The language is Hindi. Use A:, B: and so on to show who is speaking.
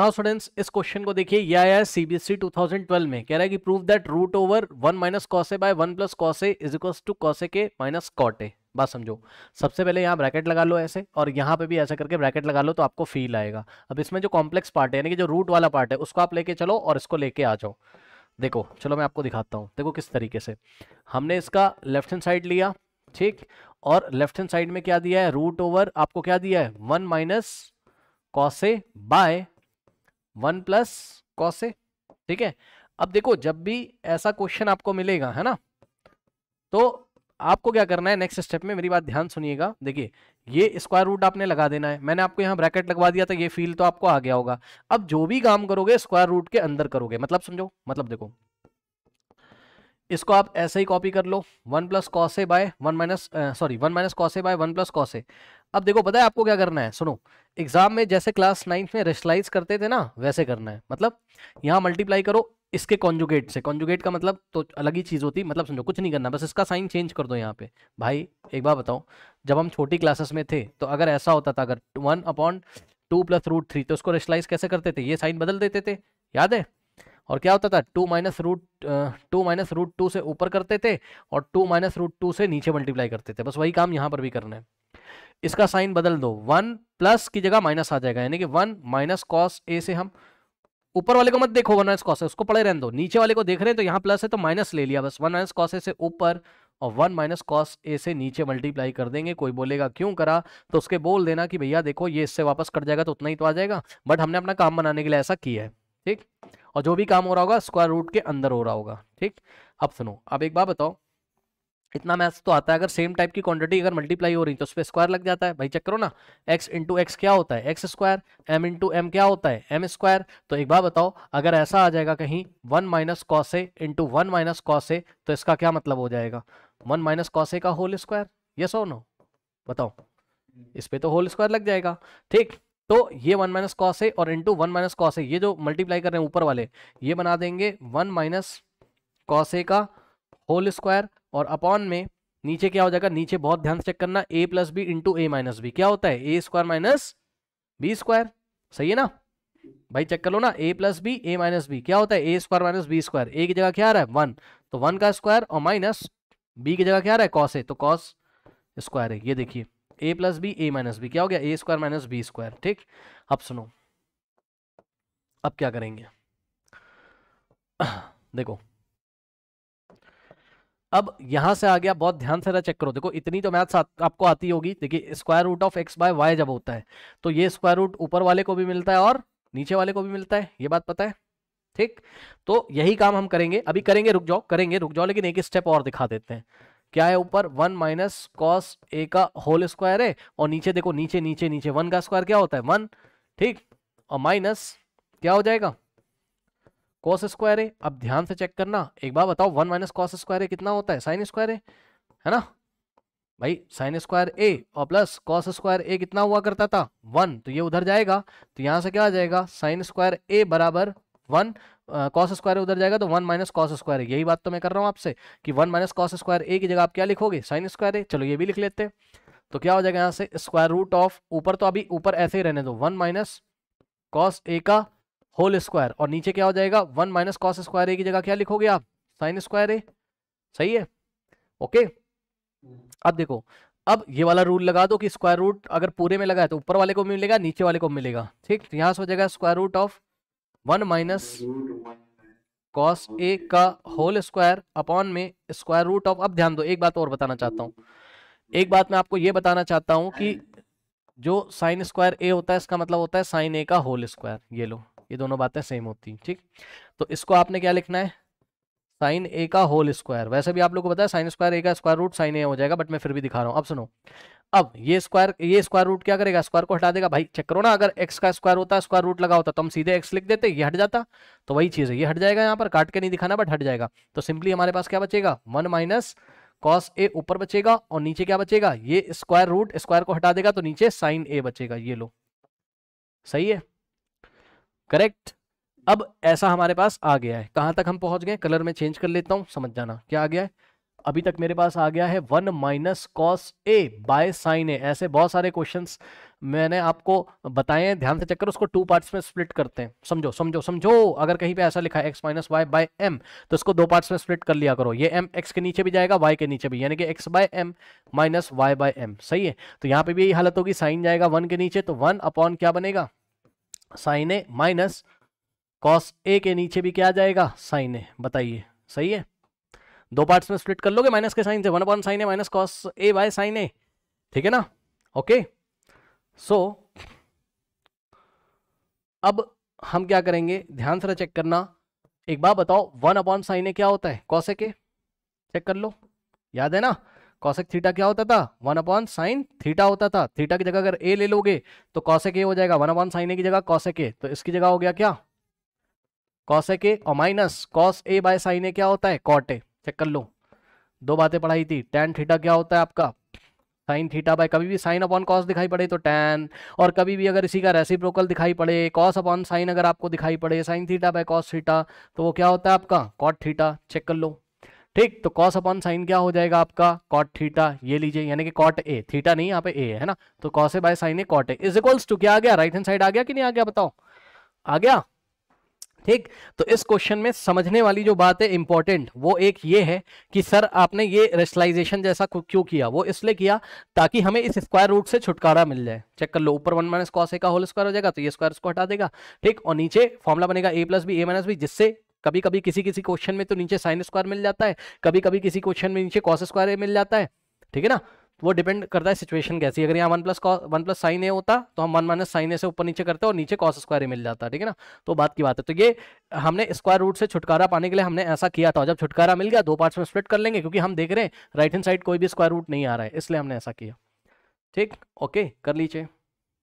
A: नाउ स्टूडेंट्स इस क्वेश्चन को देखिए यह आया है सीबीएसई 2012 e में कह रहा है कि prove that root over one minus cos A by one plus cos A is equals to cosec minus कॉटे बात समझो सबसे पहले यहाँ ब्रैकेट लगा लो ऐसे और यहाँ पे भी ऐसा करके ब्रैकेट लगा लो तो आपको फील आएगा अब इसमें जो कॉम्प्लेक्स पार्ट है यानी कि जो रूट वाला पार्ट है उसको आप लेके चलो और इसको लेके आ जाओ देखो चलो मैं आपको दिखाता हूँ देखो किस तरीके से हमने इसका लेफ्ट हैंड साइड लिया ठीक और लेफ्ट हैंड साइड में क्या दिया है रूट ओवर आपको क्या दिया है one minus cos A by one plus cos A ठीक है अब देखो जब भी ऐसा क्वेश्चन आपको मिलेगा है ना तो आपको क्या करना है नेक्स्ट स्टेप में मेरी बात ध्यान सुनिएगा देखिए ये स्क्वायर रूट आपने लगा देना है मैंने आपको यहाँ ब्रैकेट लगवा दिया था ये फील तो आपको आ गया होगा अब जो भी काम करोगे स्क्वायर रूट के अंदर करोगे मतलब समझो मतलब देखो इसको आप ऐसे ही कॉपी कर लो one plus cos A by one minus sorry one minus cos A by one plus cos A अब देखो पता है आपको क्या करना है सुनो एग्जाम में जैसे क्लास नाइन्थ में रेशलाइज करते थे ना वैसे करना है मतलब यहाँ मल्टीप्लाई करो इसके कॉन्जुगेट से कॉन्जुगेट का मतलब तो अलग ही चीज़ होती है मतलब समझो कुछ नहीं करना बस इसका साइन चेंज कर दो यहाँ पे भाई एक बार बताओ जब हम छोटी क्लासेस में थे तो अगर ऐसा होता था अगर one upon two plus root three तो उसको रेशलाइज कैसे करते थे ये साइन बदल देते थे याद है और क्या होता था two minus root two minus root two से ऊपर करते थे और टू माइनस रूट टू से नीचे मल्टीप्लाई करते थे बस वही काम यहाँ पर भी करना है इसका साइन बदल दो वन प्लस की जगह माइनस आ जाएगा यानी कि वन माइनस कॉस ए से हम ऊपर वाले को मत देखो वन माइनस कॉस है उसको पड़े रहने दो नीचे वाले को देख रहे हैं तो यहाँ प्लस है तो माइनस ले लिया बस वन माइनस कॉस ए से ऊपर और वन माइनस कॉस ए से नीचे मल्टीप्लाई कर देंगे कोई बोलेगा क्यों करा तो उसके बोल देना कि भैया देखो ये इससे वापस कट जाएगा तो उतना ही तो आ जाएगा बट हमने अपना काम बनाने के लिए ऐसा किया है ठीक और जो भी काम हो रहा होगा स्क्वायर रूट के अंदर हो रहा होगा ठीक अब सुनो अब एक बात बताओ इतना मैथ्स तो आता है अगर सेम टाइप की क्वांटिटी अगर मल्टीप्लाई हो रही तो उस पर स्क्वायर लग जाता है भाई चेक करो ना x इंटू एक्स क्या होता है X square M into M क्या होता है एम स्क्वायर तो एक बार बताओ अगर ऐसा आ जाएगा कहीं one minus cos A into one minus cos A तो इसका क्या मतलब हो जाएगा वन माइनस कॉस ए का होल स्क्वायर यस और नो बताओ इस पर तो होल स्क्वायर लग जाएगा ठीक तो ये वन माइनस कॉस ए और into one minus cos A ये जो मल्टीप्लाई कर रहे हैं ऊपर वाले ये बना देंगे वन माइनस कॉस ए का होल स्क्वायर और अपॉन में नीचे क्या हो जाएगा नीचे बहुत ध्यान से चेक करना A plus B into A minus B क्या होता है A square minus B square सही है ना भाई चेक कर लो ना A plus B A minus B क्या होता है A square minus B square A की जगह क्या आ रहा है वन तो वन का स्क्वायर और माइनस बी की जगह क्या आ रहा है कॉस ए तो कॉस स्क्वायर है ये देखिए A plus B A minus B क्या हो गया A square minus B square ठीक अब सुनो अब क्या करेंगे देखो अब यहां से आ गया बहुत ध्यान से चेक करो देखो इतनी तो मैथ आपको आती होगी देखिए square root of X by Y जब होता है तो ये स्क्वायर रूट ऊपर वाले को भी मिलता है और नीचे वाले को भी मिलता है ये बात पता है ठीक तो यही काम हम करेंगे अभी करेंगे रुक जाओ करेंगे रुक जाओ लेकिन एक स्टेप और दिखा देते हैं क्या है ऊपर वन माइनस कॉस ए का होल स्क्वायर है और नीचे देखो नीचे नीचे नीचे वन का स्क्वायर क्या होता है वन ठीक और माइनस क्या हो जाएगा कॉस स्क्वायर है अब ध्यान से चेक करना एक बार बताओ वन माइनस कॉस स्क्वायर है कितना होता है साइन स्क्वायर है है ना भाई साइन स्क्वायर ए और प्लस कॉस स्क्वायर ए कितना हुआ करता था वन तो ये उधर जाएगा तो यहाँ से क्या आ जाएगा साइन स्क्वायर ए बराबर वन कॉस स्क्वायर उधर जाएगा तो वन माइनस कॉस स्क्वायर यही बात तो मैं कर रहा हूँ आपसे कि one minus cos square A की जगह आप क्या लिखोगे साइन स्क्वायर ए चलो ये भी लिख लेते हैं तो क्या हो जाएगा यहाँ से स्क्वायर रूट ऑफ ऊपर तो अभी ऊपर ऐसे ही रहने दो वन माइनस कॉस ए का होल स्क्वायर और नीचे क्या हो जाएगा one minus cos square A की जगह क्या लिखोगे आप साइन स्क्वायर ए सही है ओके अब देखो अब ये वाला रूल लगा दो कि स्क्वायर रूट अगर पूरे में लगा है तो ऊपर वाले को मिलेगा नीचे वाले को मिलेगा ठीक तो यहां से हो जाएगा square root of one minus cos A का होल स्क्वायर अपॉन में स्क्वायर रूट ऑफ अब ध्यान दो एक बात और बताना चाहता हूँ एक बात मैं आपको ये बताना चाहता हूँ कि जो साइन स्क्वायर ए होता है इसका मतलब होता है साइन ए का होल स्क्वायर ये लो ये दोनों बातें सेम होती हैं ठीक तो इसको आपने क्या लिखना है साइन ए का होल स्क्वायर वैसे भी आप लोग को पता है साइन स्क्वायर ए का स्क्वायर रूट साइन ए हो जाएगा बट मैं फिर भी दिखा रहा हूँ अब सुनो अब ये स्क्वायर ये स्क्वायर रूट क्या करेगा स्क्वायर को हटा देगा भाई चेक करो ना अगर एक्स का स्क्वायर होता स्क्वायर रूट लगा होता तो हम सीधे एक्स लिख देते ये हट जाता तो वही चीज़ है ये हट जाएगा यहाँ पर काट के नहीं दिखाना बट हट जाएगा तो सिंपली हमारे पास क्या बचेगा वन माइनस कॉस ए ऊपर बचेगा और नीचे क्या बचेगा ये स्क्वायर रूट स्क्वायर को हटा देगा तो नीचे साइन ए बचेगा ये लो सही है करेक्ट अब ऐसा हमारे पास आ गया है कहां तक हम पहुंच गए कलर में चेंज कर लेता हूं समझ जाना क्या आ गया है अभी तक मेरे पास आ गया है one minus cos A by sine A ऐसे बहुत सारे क्वेश्चंस मैंने आपको बताए हैं ध्यान से चेक करो उसको टू पार्ट्स में स्प्लिट करते हैं समझो समझो समझो अगर कहीं पे ऐसा लिखा है X minus Y by M तो इसको दो पार्ट्स में स्प्लिट कर लिया करो ये एम एक्स के नीचे भी जाएगा वाई के नीचे भी यानी कि X by M minus Y by M सही है तो यहाँ पे भी यही हालत होगी साइन जाएगा वन के नीचे तो वन अपॉन क्या बनेगा sine A minus cos A के नीचे भी क्या आ जाएगा साइन ए बताइए सही है दो पार्ट्स में स्प्लिट कर लोगे माइनस के साइन से one upon sine A minus cos A by sine A ठीक है ना ओके सो अब हम क्या करेंगे ध्यान से चेक करना एक बार बताओ वन अपॉन साइन ए क्या होता है कॉस ए के चेक कर लो याद है ना कॉसेक थीटा क्या होता था वन अपॉन साइन थीटा होता था थीटा की जगह अगर ए ले लोगे तो कॉसेक ए हो जाएगा वन अपॉन साइन ए की जगह कॉसेक ए तो इसकी जगह हो गया क्या कॉसेक ए और minus cos A by sine A क्या होता है कॉट ए चेक कर लो दो बातें पढ़ाई थी टेन थीटा क्या होता है आपका साइन थीटा बाय कभी भी साइन अपॉन कॉस दिखाई पड़े तो टेन और कभी भी अगर इसी का रेसिप्रोकल दिखाई पड़े कॉस अपॉन साइन अगर आपको दिखाई पड़े sine theta by cos theta तो वो क्या होता है आपका कॉट थीटा चेक कर लो ठीक तो कॉस अपॉन साइन क्या हो जाएगा आपका कॉट थीटा ये लीजिए यानी कि कॉट ए थीटा नहीं यहाँ पे ए है ना तो cos A by sine A cot A is equals to क्या आ गया राइट हैंड साइड आ गया कि नहीं आ गया बताओ आ गया ठीक तो इस क्वेश्चन में समझने वाली जो बात है इंपॉर्टेंट वो एक ये है कि सर आपने ये रेशलाइजेशन जैसा क्यों किया वो इसलिए किया ताकि हमें इस स्क्वायर रूट से छुटकारा मिल जाए चेक कर लो ऊपर वन माइनस कॉस ए का होल स्क्वायर हो जाएगा तो ये स्क्वायर उसको हटा देगा ठीक और नीचे फॉर्मुला बनेगा A plus B A minus B जिससे कभी कभी किसी किसी क्वेश्चन में तो नीचे साइन स्क्वायर मिल जाता है कभी कभी किसी क्वेश्चन में नीचे कॉस स्क्वायर मिल जाता है ठीक है ना तो वो डिपेंड करता है सिचुएशन कैसी अगर यहाँ one plus one plus sine A होता तो हम वन माइनस साइन ए से ऊपर नीचे करते और नीचे कॉस स्क्वायर मिल जाता ठीक है ना तो बात की बात है तो ये हमने स्क्वायर रूट से छुटकारा पाने के लिए हमने ऐसा किया था जब छुटकारा मिल गया दो पार्ट्स में स्प्लिट कर लेंगे क्योंकि हम देख रहे हैं राइट हैंड साइड कोई भी स्क्वायर रूट नहीं आ रहा है इसलिए हमने ऐसा किया ठीक ओके कर लीजिए